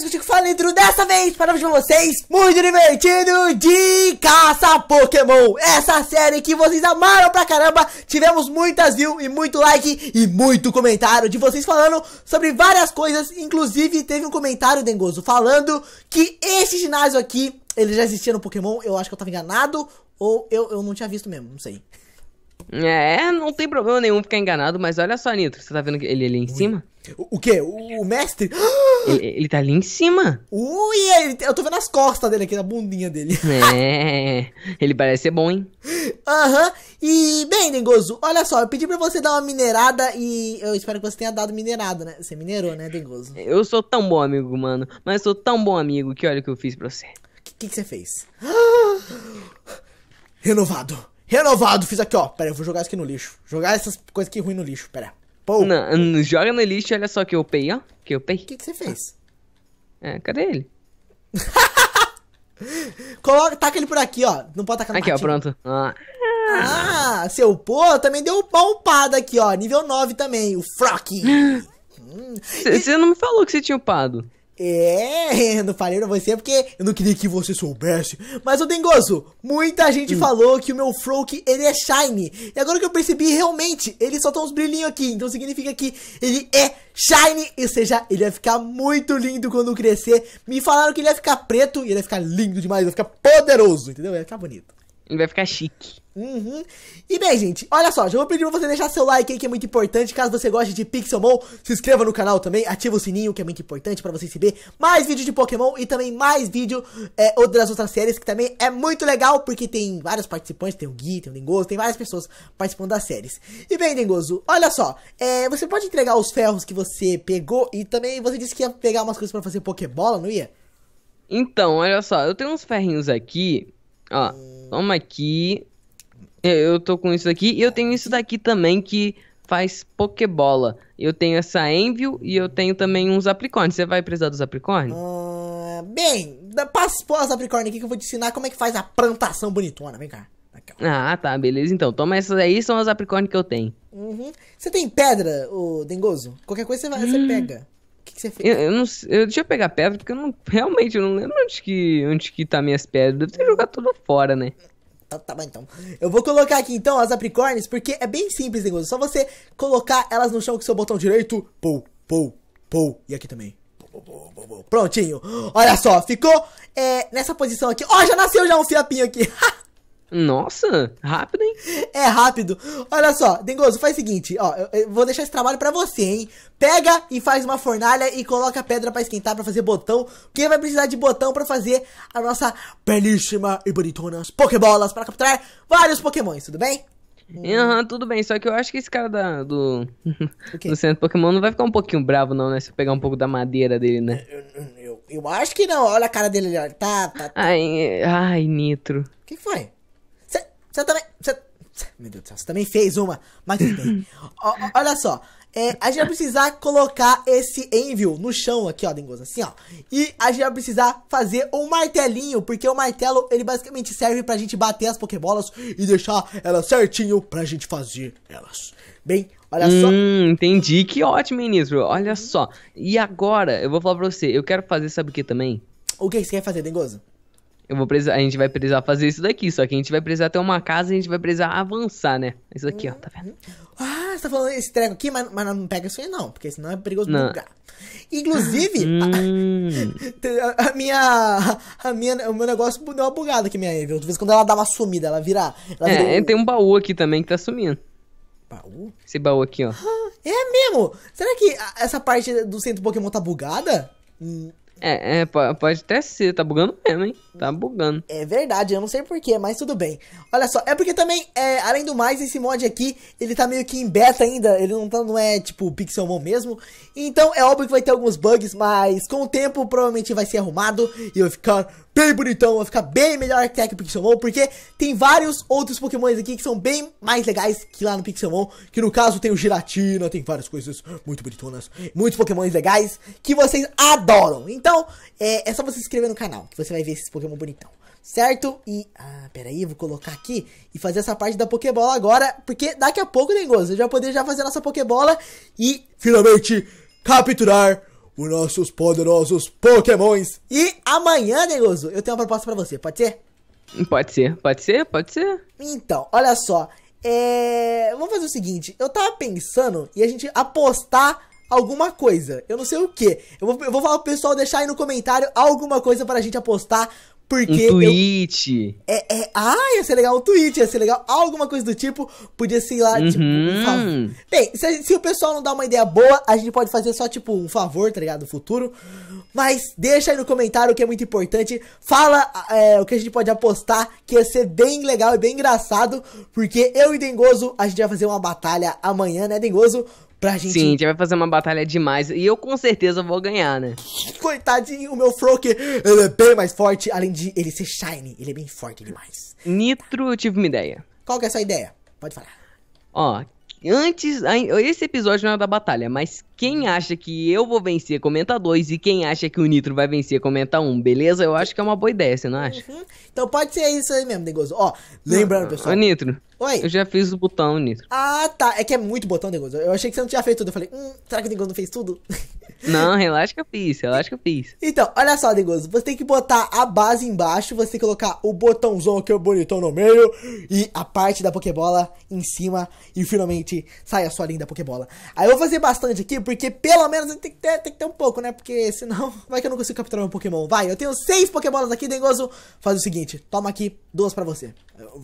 amigos, contigo falei Nitro dessa vez para vocês Muito divertido de caça Pokémon Essa série que vocês amaram pra caramba Tivemos muitas views e muito like e muito comentário de vocês falando sobre várias coisas Inclusive teve um comentário, Dengoso, falando que esse ginásio aqui Ele já existia no Pokémon, eu acho que eu tava enganado Ou eu, eu não tinha visto mesmo, não sei É, não tem problema nenhum ficar enganado Mas olha só, Nitro, você tá vendo ele ali é em Ui. cima? O, quê? O, mestre? Ele, ele, tá ali em cima. Ui, é, ele, eu tô vendo as costas dele aqui, na bundinha dele. É, ele parece ser bom, hein? Aham. Uhum. E, bem, Dengoso, olha só, eu pedi pra você dar uma minerada e eu espero que você tenha dado minerada, né? Você minerou, né, Dengoso? Eu sou tão bom amigo, mano. Mas sou tão bom amigo que olha o que eu fiz pra você. O que, que você fez? Renovado. Renovado, fiz aqui, ó. Pera aí, eu vou jogar isso aqui no lixo. Jogar essas coisas aqui ruim no lixo, pera. Pou. Não, joga no lixo, olha só que eu pei, ó. Que eu pei. O que, você fez? É, cadê ele? Coloca, taca ele por aqui, ó. Não pode tacar no Aqui, matinho. ó, pronto. Ah. ah, seu pô também deu uma upada aqui, ó. Nível 9 também, o Frock. Hum. Você hum. e... não me falou que você tinha upado. É, não falei pra você porque eu não queria que você soubesse. Mas, o Dengoso, muita gente hum. falou que o meu Froak, ele é shiny. E agora que eu percebi, realmente, ele só tá uns brilhinhos aqui. Então, significa que ele é shiny. Ou seja, ele vai ficar muito lindo quando crescer. Me falaram que ele vai ficar preto e ele vai ficar lindo demais. Vai ficar poderoso, entendeu? Ele Vai ficar bonito. Ele vai ficar chique. Uhum. E bem, gente, olha só, já vou pedir pra você deixar seu like aí que é muito importante. Caso você goste de Pixelmon, se inscreva no canal também, ativa o sininho que é muito importante para você receber mais vídeos de Pokémon e também mais vídeo é, das outras séries, que também é muito legal porque tem vários participantes, tem o Gui, tem o Dengoso, tem várias pessoas participando das séries. E bem, Dengoso, olha só, é, você pode entregar os ferros que você pegou e também você disse que ia pegar umas coisas para fazer Pokébola, não ia? Então, olha só, eu tenho uns ferrinhos aqui, ó, hum... toma aqui, é, eu tô com isso daqui e eu tenho isso daqui também que faz pokebola. Eu tenho essa Envio e eu tenho também uns apricórnios. Você vai precisar dos apricórnios? Uh, ah, bem, passo as apicornes aqui que eu vou te ensinar como é que faz a plantação bonitona. Vem cá. ah, tá, beleza. Então, toma essas aí, são as apicornes que eu tenho. Uhum. Você tem pedra, o Dengoso? Qualquer coisa você, vai, você hum. pega. O que, que você fez? Eu, eu, não eu, Deixa eu pegar pedra, porque eu não, realmente eu não lembro onde que, onde que tá minhas pedras. Deve ter jogado tudo fora, né? Tá, tá bom então. Eu vou colocar aqui então as apricornes, porque é bem simples, negócio. Só você colocar elas no chão com seu botão direito. Pou, pou, pou. E aqui também. Prontinho. Olha só, ficou é, nessa posição aqui. Ó, oh, já nasceu já um fiapinho aqui. Nossa, rápido, hein? É rápido. Olha só, Dengoso, faz o seguinte, ó, eu vou deixar esse trabalho para você, hein? Pega e faz uma fornalha e coloca pedra para esquentar para fazer botão, porque vai precisar de botão para fazer a nossa belíssima e bonitona Pokébolas para capturar vários Pokémons, tudo bem? Aham, uhum, tudo bem, só que eu acho que esse cara da, do, do centro Pokémon não vai ficar um pouquinho bravo, não, né? Se eu pegar um pouco da madeira dele, né? Eu, eu, eu acho que não, olha a cara dele ali, tá, tá, tá. Ai, ai, Nitro. O que foi? Você também. Você... Meu Deus do céu, você também fez uma, mas tudo bem. o, olha só. É, a gente vai precisar colocar esse envio no chão aqui, ó, Dengoso, assim, ó. E a gente vai precisar fazer um martelinho, porque o martelo, ele basicamente serve pra gente bater as pokebolas e deixar elas certinho pra gente fazer elas. Bem, olha hum, só. entendi. Que ótimo, ministro. Olha só. E agora, eu vou falar pra você, eu quero fazer, sabe o que também? O que, você quer fazer, Dengoso? eu vou precisar, a gente vai precisar fazer isso daqui, só que a gente vai precisar ter uma casa e a gente vai precisar avançar, né? Isso aqui, ó, tá vendo? Ah, você tá falando esse treco aqui, mas, mas não pega isso aí não, porque senão é perigoso não. bugar. Inclusive, hum. a, a, minha, a minha. O meu negócio deu uma bugada aqui, minha Evelyn, De vez em quando ela dá uma sumida, ela vira. Ela é, virou... tem um baú aqui também que tá sumindo. Baú? Esse baú aqui, ó. é mesmo? Será que essa parte do centro Pokémon tá bugada? Hum. É, é, pode até ser, tá bugando mesmo, hein? Tá bugando. É verdade, eu não sei porquê, mas tudo bem. Olha só, é porque também, é, além do mais, esse mod aqui, ele tá meio que em beta ainda, ele não, tá, não é tipo Pixelmon mesmo. Então é óbvio que vai ter alguns bugs, mas com o tempo provavelmente vai ser arrumado e eu ficar bem bonitão, vai ficar bem melhor que aqui no Pixelmon, porque tem vários outros pokémons aqui que são bem mais legais que lá no Pixelmon, que no caso tem o Giratina, tem várias coisas muito bonitonas, muitos pokémons legais que vocês adoram. Então, é, é só você se inscrever no canal, que você vai ver esses pokémon bonitão. Certo? E, ah, peraí, vou colocar aqui e fazer essa parte da Pokébola agora, porque daqui a pouco, Dengoso, eu já poder já fazer a nossa Pokébola e, finalmente, capturar os nossos poderosos pokémons. E amanhã, Negozo, eu tenho uma proposta pra você, pode ser? Pode ser, pode ser, pode ser. Então, olha só, é... vamos fazer o seguinte, eu tava pensando e a gente apostar alguma coisa, eu não sei o que. Eu vou, eu vou falar pro pessoal deixar aí no comentário alguma coisa para a gente apostar porque um tweet. Eu... É, é... Ah, ia ser legal um tweet, ia ser legal alguma coisa do tipo. Podia ser lá, uhum. tipo, um uhum. Bem, se, se, o pessoal não dá uma ideia boa, a gente pode fazer só, tipo, um favor, tá ligado? No futuro. Mas deixa aí no comentário que é muito importante. Fala é, o que a gente pode apostar, que ia ser bem legal e bem engraçado. Porque eu e Dengoso, a gente vai fazer uma batalha amanhã, né, Dengoso? Pra gente. Sim, a gente vai fazer uma batalha demais. E eu com certeza vou ganhar, né? Coitadinho, o meu Froke. ele é bem mais forte, além de ele ser shiny, ele é bem forte demais. Nitro, eu tive uma ideia. Qual que é a sua ideia? Pode falar. Ó, antes. Esse episódio não é da batalha, mas quem acha que eu vou vencer, comenta dois. E quem acha que o Nitro vai vencer, comenta um. Beleza? Eu acho que é uma boa ideia, você não acha? Uhum. Então pode ser isso aí mesmo, Negoso. Ó, lembrando, pessoal. Ô, Nitro. Oi. Eu já fiz o botão, Nitro. Ah, tá. É que é muito botão, Negoso. Eu achei que você não tinha feito tudo. Eu falei, hum, será que o Negoso não fez tudo? Não, relaxa que eu fiz, relaxa que eu fiz. Então, olha só, Negoso. Você tem que botar a base embaixo, você tem que colocar o botãozão que o bonitão no meio e a parte da Pokébola em cima. E finalmente sai a sua linda Pokébola. Aí eu vou fazer bastante aqui, porque porque pelo menos tem que, ter, tem que ter um pouco, né? Porque senão vai que eu não consigo capturar meu Pokémon. Vai, eu tenho seis Pokébolas aqui, Dengoso. Faz o seguinte, toma aqui duas pra você.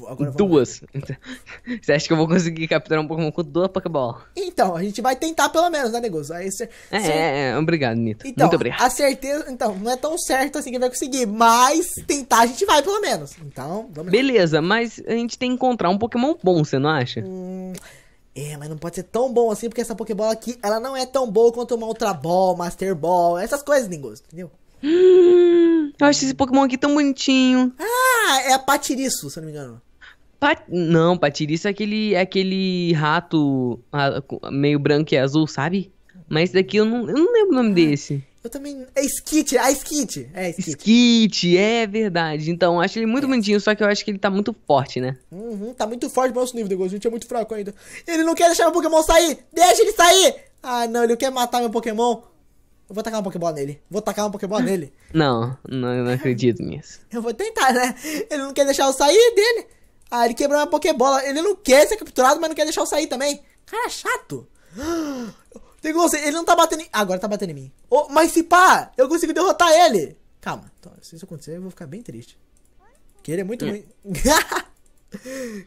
Agora duas? Então, você acha que eu vou conseguir capturar um Pokémon com duas Pokébolas? Então, a gente vai tentar pelo menos, né, Dengoso? Aí se É, se... é, é, obrigado, Nito. Então, Muito obrigado. A certeza... Então, não é tão certo assim que vai conseguir, mas tentar a gente vai pelo menos. Então, vamos Beleza, mas a gente tem que encontrar um Pokémon bom, você não acha? Hum... É, mas não pode ser tão bom assim, porque essa Pokébola aqui, ela não é tão boa quanto uma Ultra Ball, Master Ball, essas coisas, Ningus, entendeu? Hum, eu acho esse Pokémon aqui tão bonitinho. Ah, é a Patiriço, se eu não me engano. Pat... Não, Patiriço é aquele, é aquele rato meio branco e azul, sabe? Mas esse daqui eu não, eu não lembro o nome ah, desse. Eu também. É Skit, é Skit. É Skit. Skit, é verdade. Então, acho ele muito é. bonitinho, só que eu acho que ele tá muito forte, né? Uhum, tá muito forte, pro nosso nível do gente é muito fraco ainda. Ele não quer deixar meu Pokémon sair! Deixa ele sair! Ah, não, ele quer matar meu Pokémon. Eu vou tacar uma Pokébola nele. Vou tacar uma Pokébola nele. Não, não, não acredito nisso. eu vou tentar, né? Ele não quer deixar eu sair dele. Ah, ele quebrou uma Pokébola. Ele não quer ser capturado, mas não quer deixar eu sair também. Cara é chato. Tem que você. Ele não tá batendo em... agora tá batendo em mim. Oh, mas se pá, eu consigo derrotar ele. Calma. Então, se isso acontecer, eu vou ficar bem triste. Porque ele é muito é. ruim.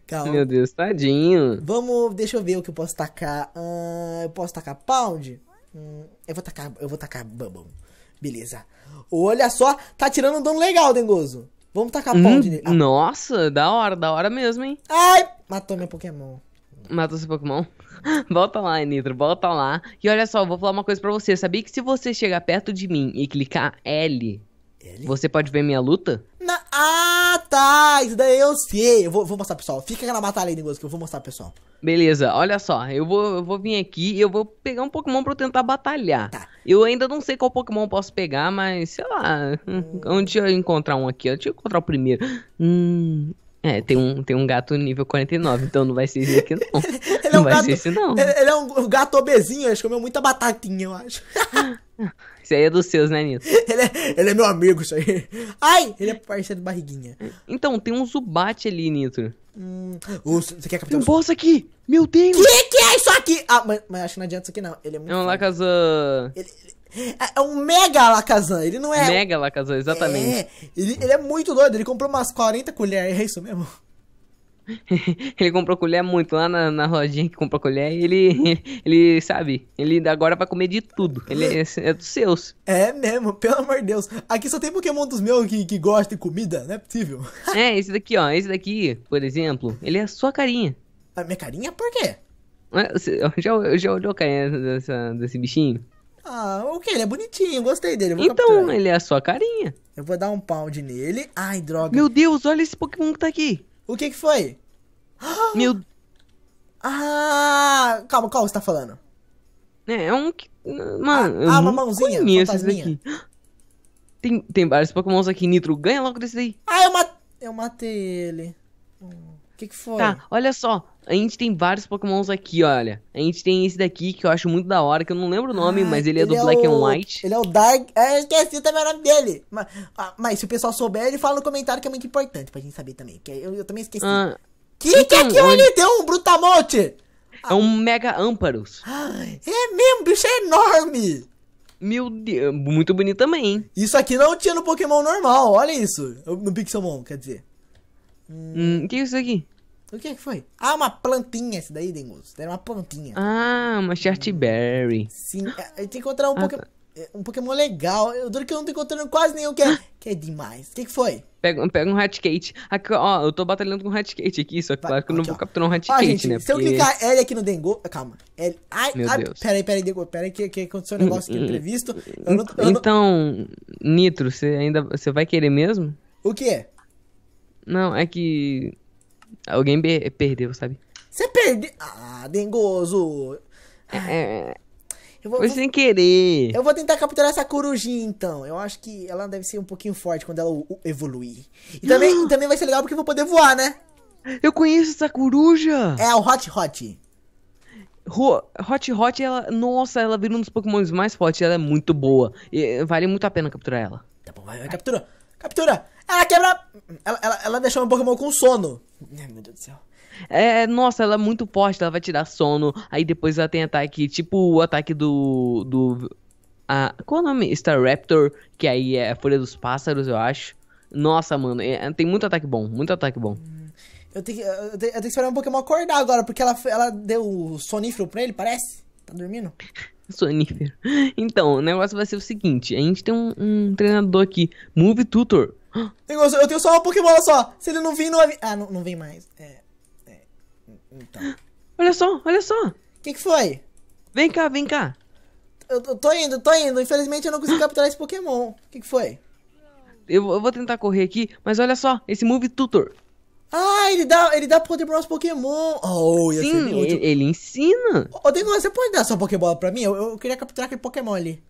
Calma. Meu Deus, tadinho. Vamos, deixa eu ver o que eu posso tacar. Uh, eu posso tacar pound? Hum, eu vou tacar, eu vou tacar bubble. Beleza. Olha só, tá tirando um dano legal, Dengoso. Vamos tacar hum, pound hum, nele. Ah. Nossa, da hora, da hora mesmo, hein? Ai, matou meu Pokémon matou seu Pokémon. Volta lá, Nitro, volta lá. E olha só, vou falar uma coisa pra você. Sabia que se você chegar perto de mim e clicar L, L? você pode ver minha luta? Na... Ah, tá! Isso daí eu sei. Eu vou, vou mostrar, pessoal. Fica na batalha aí, negócio, que eu vou mostrar, pessoal. Beleza, olha só. Eu vou, eu vou vir aqui e eu vou pegar um Pokémon pra eu tentar batalhar. Tá. Eu ainda não sei qual Pokémon eu posso pegar, mas sei lá. Hum. Onde eu encontrar um aqui? Deixa eu encontrar o primeiro. Hum. É, tem um, tem um gato nível 49, então não vai ser esse aqui, não. É ele é um não gato, vai ser esse, não. Ele é um gato obesinho, acho que comeu muita batatinha, eu acho. Isso aí é dos seus, né, Nito? Ele é, ele é meu amigo, isso aí. Ai, ele é parceiro de Barriguinha. Então, tem um Zubat ali, Nitro. Hum, você quer capturar? Tem um boss aqui! Meu Deus! Que que é isso aqui? Ah, mas, mas acho que não adianta isso aqui, não. Ele é muito... É um Lacazan... Ele, ele, é, é um mega lacazan, ele não é. Mega lacazan, exatamente. É, ele, ele é muito doido, ele comprou umas 40 colheres, é isso mesmo? ele comprou colher muito lá na, na rodinha que comprou colher e ele, ele, sabe, ele agora vai comer de tudo. Ele é, é, dos seus. É mesmo, pelo amor de Deus. Aqui só tem Pokémon dos meus que, que gosta de comida, não é possível. é, esse daqui, ó, esse daqui, por exemplo, ele é a sua carinha. A minha carinha por quê? Já, já olhou a carinha dessa, desse bichinho? Ah, ok, ele é bonitinho, gostei dele. Então, capturar. ele é a sua carinha. Eu vou dar um pound nele. Ai, droga. Meu Deus, olha esse Pokémon que tá aqui. O que que foi? Meu... Ah, calma, qual você tá falando? É, é um que... Mano, ah, ah uma mãozinha, conheço daqui. Tem, tem vários pokémons aqui, Nitro, ganha logo desse daí. Ah, eu, eu matei ele que, que foi? Tá, olha só. A gente tem vários pokémons aqui, olha. A gente tem esse daqui que eu acho muito da hora, que eu não lembro o nome, ah, mas ele é ele do é Black o... and White. Ele é o Dark. É, eu esqueci também o nome dele. Mas, ah, mas, se o pessoal souber, ele fala no comentário que é muito importante pra gente saber também. Que eu, eu também esqueci. Ah, que então, que é então, aquilo ali? Tem um Brutamonte! É um Mega Amparos. É mesmo, bicho é enorme! Meu Deus, muito bonito também, hein? Isso aqui não tinha no Pokémon normal, olha isso. No Pixelmon, quer dizer. Hum, hum, o que é isso aqui? O que, é foi? Ah, uma plantinha esse daí, Dengus. Era uma plantinha. Ah, uma Chartberry. Hum. Sim, é, eu tenho que encontrar um, ah, Pokémon, tá. É, um Pokémon legal. Eu duro que eu não tô encontrando quase nenhum que é, que é demais. O que, que foi? Pega, pega um Ratcate. Aqui, ó, eu tô batalhando com um Ratcate aqui, só que Vai, claro que eu não vou ó. capturar um Ratcate, ó, gente, né? Se porque... eu clicar L aqui no Dengo... Ah, calma. L... Ai, Meu ai, Deus. Peraí, peraí, Dengo, peraí que, que aconteceu um negócio que hum, imprevisto. eu não, eu então, não... Nitro, você ainda... Você vai querer mesmo? O quê? Não, é que. Alguém perdeu, sabe? Você perdeu. Ah, dengoso! É, é. Eu vou, Foi sem querer. Eu vou tentar capturar essa corujinha, então. Eu acho que ela deve ser um pouquinho forte quando ela evoluir. E também, também vai ser legal porque eu vou poder voar, né? Eu conheço essa coruja! É o Hot Hot. Hot Hot, ela. Nossa, ela vira um dos pokémons mais fortes. Ela é muito boa. E vale muito a pena capturar ela. Tá bom, vai, vai captura! Captura! Ela quebra. Ela, ela, ela deixou meu Pokémon com sono. Meu Deus do céu. É, nossa, ela é muito forte, ela vai tirar sono. Aí depois ela tem ataque, tipo o ataque do. do a, qual é o nome? Star Raptor, que aí é a Folha dos Pássaros, eu acho. Nossa, mano, é, tem muito ataque bom, muito ataque bom. Hum, eu tenho, que, eu, tenho, eu tenho que esperar um Pokémon acordar agora, porque ela, ela deu sonífero pra ele, parece? Tá dormindo? sonífero. Então, o negócio vai ser o seguinte: a gente tem um, um treinador aqui, Move Tutor eu tenho só uma Pokébola só. Se ele não vir, não vai vir. Ah, não, não vem mais. É. é. Então. Olha só, olha só. O que, que foi? Vem cá, vem cá. Eu, tô indo, tô indo. Infelizmente eu não consegui capturar esse Pokémon. O que, que foi? Eu, eu, vou tentar correr aqui, mas olha só, esse Move Tutor. Ah, ele dá, ele dá poder para os Pokémon. Oh, ia Sim, ele, ele, ensina. Ô, oh, Dengo, você pode dar sua Pokébola pra mim? Eu, eu queria capturar aquele Pokémon ali.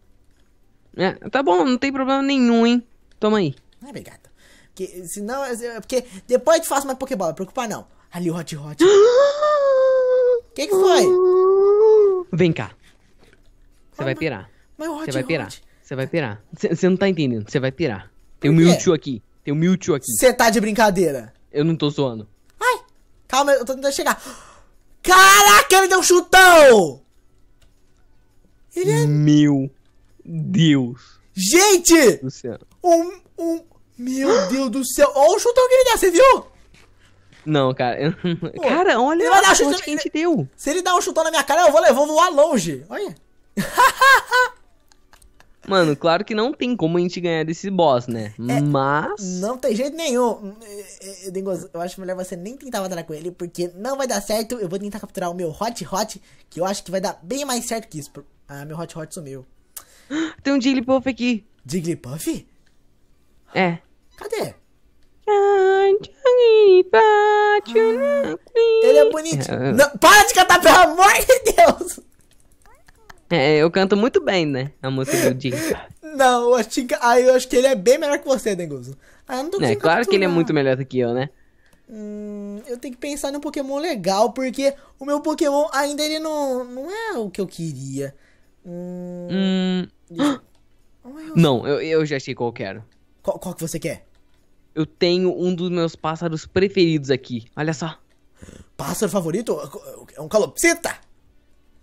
É, tá bom, não tem problema nenhum, hein? Toma aí. Não é obrigado. Porque, senão, porque depois eu te faço mais Pokébola, preocupar preocupa não. Ali o Hot Hot. O que, que foi? Vem cá. Você vai pirar. Você vai pirar. Você vai pirar. Você não tá entendendo. Você vai pirar. Tem um Mewtwo aqui. Tem um Mewtwo aqui. Você tá de brincadeira. Eu não tô zoando. Ai, calma, eu tô tentando chegar. Caraca, ele deu um chutão! Ele é... Meu Deus. Gente! Luciano. Um... Meu Deus do céu. Olha o chutão que ele dá, você viu? Não, cara. Pô, cara, olha ele chutão chute... que a gente deu. Se ele dar um chutão na minha cara, eu vou, levar vou voar longe. Olha. Mano, claro que não tem como a gente ganhar desse boss, né? É, Mas. Não tem jeito nenhum. É, é, é, Dengoso, eu acho melhor você nem tentar matar com ele, porque não vai dar certo. Eu vou tentar capturar o meu Hot Hot, que eu acho que vai dar bem mais certo que isso. Ah, meu Hot Hot sumiu. Tem um Jigglypuff aqui. Jigglypuff? É. Cadê? Ah, ele é bonitinho. É. Não, para de cantar, pelo amor de Deus! É, eu canto muito bem, né? A música do Dinka? Não, eu acho, que, ah, eu acho que ele é bem melhor que você, Denguso. Ah, eu não tô É claro que ele é muito melhor do que eu, né? Hum, eu tenho que pensar num Pokémon legal, porque o meu Pokémon ainda ele não, não é o que eu queria. Hum. hum... Eu... Não, eu, eu já sei qual eu quero. Qual, qual que você quer? eu tenho um dos meus pássaros preferidos aqui. Olha só. Pássaro favorito? É um calopsita?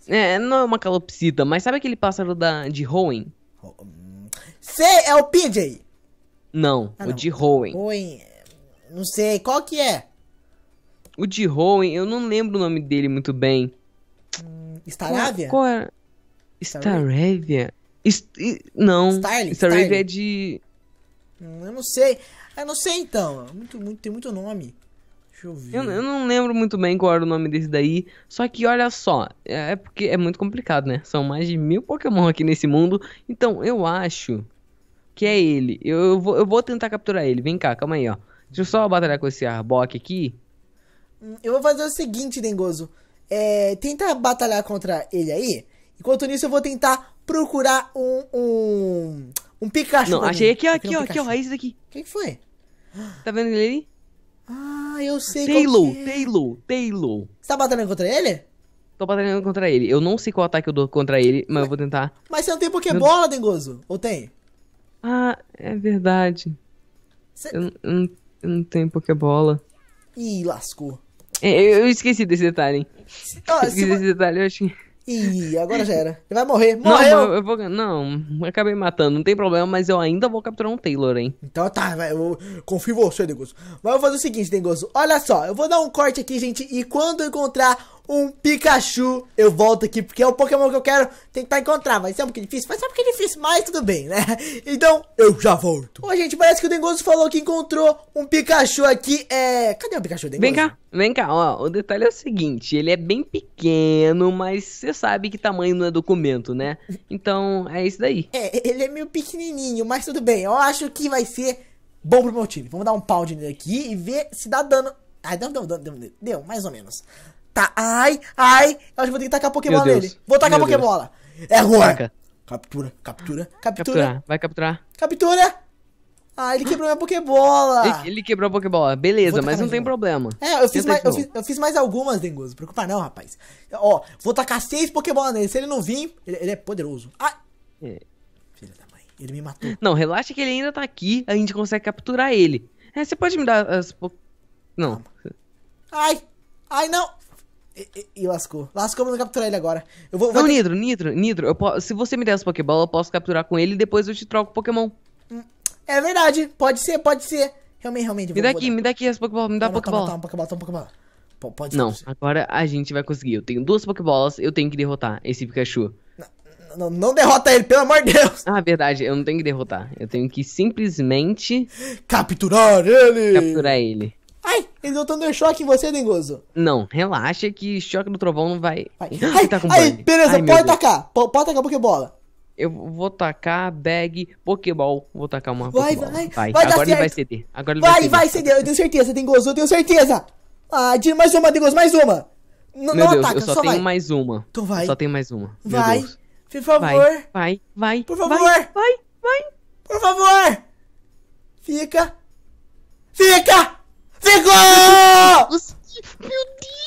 É, não é uma calopsita, mas sabe aquele pássaro da, de Hoenn? Você é o PJ? Não, ah, o não. de Hoenn. Hoenn, não sei, qual que é? O de Hoenn, eu não lembro o nome dele muito bem. Hum, Staravia? Qual, qual era? É? Staravia? Est... Não, Starling, Staravia é Starling. é de... Hum, eu não sei. Ah, não sei então. Muito, muito, tem muito nome. Deixa eu ver. Eu, eu, não lembro muito bem qual era o nome desse daí. Só que olha só, é, é porque é muito complicado, né? São mais de mil Pokémon aqui nesse mundo. Então eu acho que é ele. Eu, eu, vou, eu vou tentar capturar ele. Vem cá, calma aí, ó. Deixa eu só batalhar com esse Arbok aqui. Hum, eu vou fazer o seguinte, Dengoso. É, tenta batalhar contra ele aí. Enquanto nisso, eu vou tentar procurar um. um, um Pikachu. Não, achei aqui, ó, aqui, é ó, aqui, ó, daqui. O que, que foi? Tá vendo ele ali? Ah, eu sei Taylor, que é. Taylor, Taylor. Você tá batalhando contra ele? Tô batalhando contra ele. Eu não sei qual ataque eu dou contra ele, mas, mas eu vou tentar. Mas você não tem Pokébola, não... Dengoso? Ou tem? Ah, é verdade. Cê... Eu, eu, não, eu não tenho Pokébola. Ih, lascou. É, eu, eu esqueci desse detalhe. Ah, esqueci se... desse detalhe, eu achei. Ih, agora já era. Ele vai morrer. Morreu! Não, eu vou, não, acabei matando, não tem problema, mas eu ainda vou capturar um Taylor, hein? Então tá, vai, eu confio em você, Dengoso. Mas eu vou fazer o seguinte, Dengoso. Olha só, eu vou dar um corte aqui, gente, e quando eu encontrar um Pikachu. Eu volto aqui porque é o Pokémon que eu quero tentar encontrar. Vai ser um pouquinho difícil, vai ser um pouquinho difícil, mas tudo bem, né? Então, eu já volto. Ô, gente, parece que o Dengoso falou que encontrou um Pikachu aqui. É... Cadê o Pikachu, Dengoso? Vem cá, vem cá, ó. O detalhe é o seguinte, ele é bem pequeno, mas você sabe que tamanho não é documento, né? Então, é isso daí. É, ele é meio pequenininho, mas tudo bem. Eu acho que vai ser bom pro meu time. Vamos dar um pau nele aqui e ver se dá dano. Ah, deu, deu, deu, deu, deu mais ou menos. Tá, ai, ai. Acho que vou ter que tacar Pokébola nele. Vou tacar Meu Pokébola. É ruim. Captura, captura, captura. vai capturar. Captura! Ah, ele quebrou minha Pokébola! Ele, ele quebrou a Pokébola, beleza, mas não tem problema. É, eu fiz, mais, eu fiz, eu, fiz, mais algumas, Dengoso, preocupa não, rapaz. Ó, vou tacar seis Pokébola nele, se ele não vir, ele, ele é poderoso. Ah! É. Filha da mãe, ele me matou. Não, relaxa que ele ainda tá aqui, a gente consegue capturar ele. É, você pode me dar as... Po... Não. Ai! Ai, não! E, e, lascou. Lascou, mas eu capturar ele agora. Eu vou, Não, ter... Nidro, Nidro, Nidro, posso, se você me der as Pokébola, eu posso capturar com ele e depois eu te troco o Pokémon. Hum, é verdade, pode ser, pode ser. Realmente, realmente. Me dá aqui, me dá aqui as Pokébola, me dá Pokébolas. Pokébola. Toma, toma, Pokébola, Pode ser, Não, agora a gente vai conseguir. Eu tenho duas Pokébolas, eu tenho que derrotar esse Pikachu. não, não derrota ele, pelo amor de Deus! Ah, verdade, eu não tenho que derrotar. Eu tenho que simplesmente. Capturar ele! Capturar ele. Ai, ele deu Thunder choque em você, Dengoso. Não, relaxa que choque no trovão não vai. vai. Ai, tá com ai, beleza, ai, pode tacar. Pode, pode tacar Pokébola. Eu vou tacar bag, Pokéball. Vou tacar uma. Vai, vai, vai, vai. Agora ele vai ceder. Agora ele vai, vai ceder. Vai, ceder. Eu tenho certeza, Dengoso. Eu tenho certeza. Ah, de mais uma, Dengoso, mais uma. N Meu não Deus, ataca, eu só, só tenho vai. mais uma. Então vai. Eu só tenho mais uma. Vai. Por favor. Vai, vai. Por favor. Vai, vai. Por favor. Fica. Fica. Pegou! Meu Deus!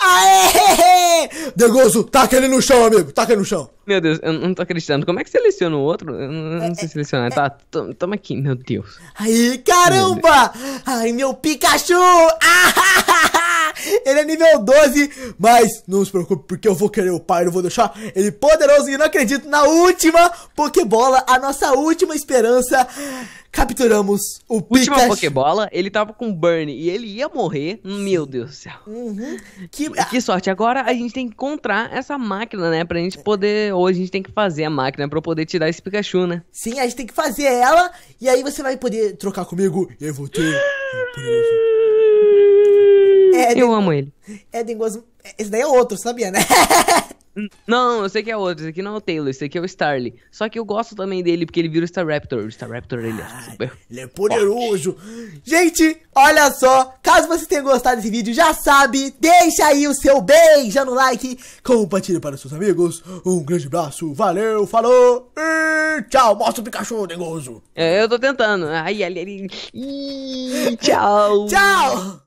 Aê! Degoso, taca ele no chão, amigo. Taca ele no chão. Meu Deus, eu não tô acreditando. Como é que seleciona o outro? Eu não, é, sei é, selecionar. É. tá, toma, toma aqui, meu Deus. Aí, caramba! Meu Ai, meu Pikachu! Ah, ele é nível 12, mas não se preocupe, porque eu vou querer o pai, eu vou deixar ele poderoso e não acredito na última Pokébola, a nossa última esperança capturamos o Última Pikachu. Pokébola, ele tava com Burn e ele ia morrer. Uhum. Meu Deus do céu. Uhum. Que... que... sorte. Agora a gente tem que encontrar essa máquina, né? Pra gente poder. Ou a gente tem que fazer a máquina pra poder tirar esse Pikachu, né? Sim, a gente tem que fazer ela. E aí você vai poder trocar comigo. Eu vou ter. Eu amo ele. Eden Gosman. Esse daí é outro, sabia, né? Não, eu sei que é outro. Esse aqui não é o Taylor, esse aqui é o Starly. Só que eu gosto também dele porque ele vira o Star Raptor. O Star Raptor, ele é ah, é super. Ele é poderoso. Forte. Gente, olha só. Caso você tenha gostado desse vídeo, já sabe, deixa aí o seu beijo no like. Compartilha para seus amigos. Um grande abraço, valeu, falou e tchau. Mostra o Pikachu, negoso. É, eu tô tentando. Ai, ali. tchau. tchau.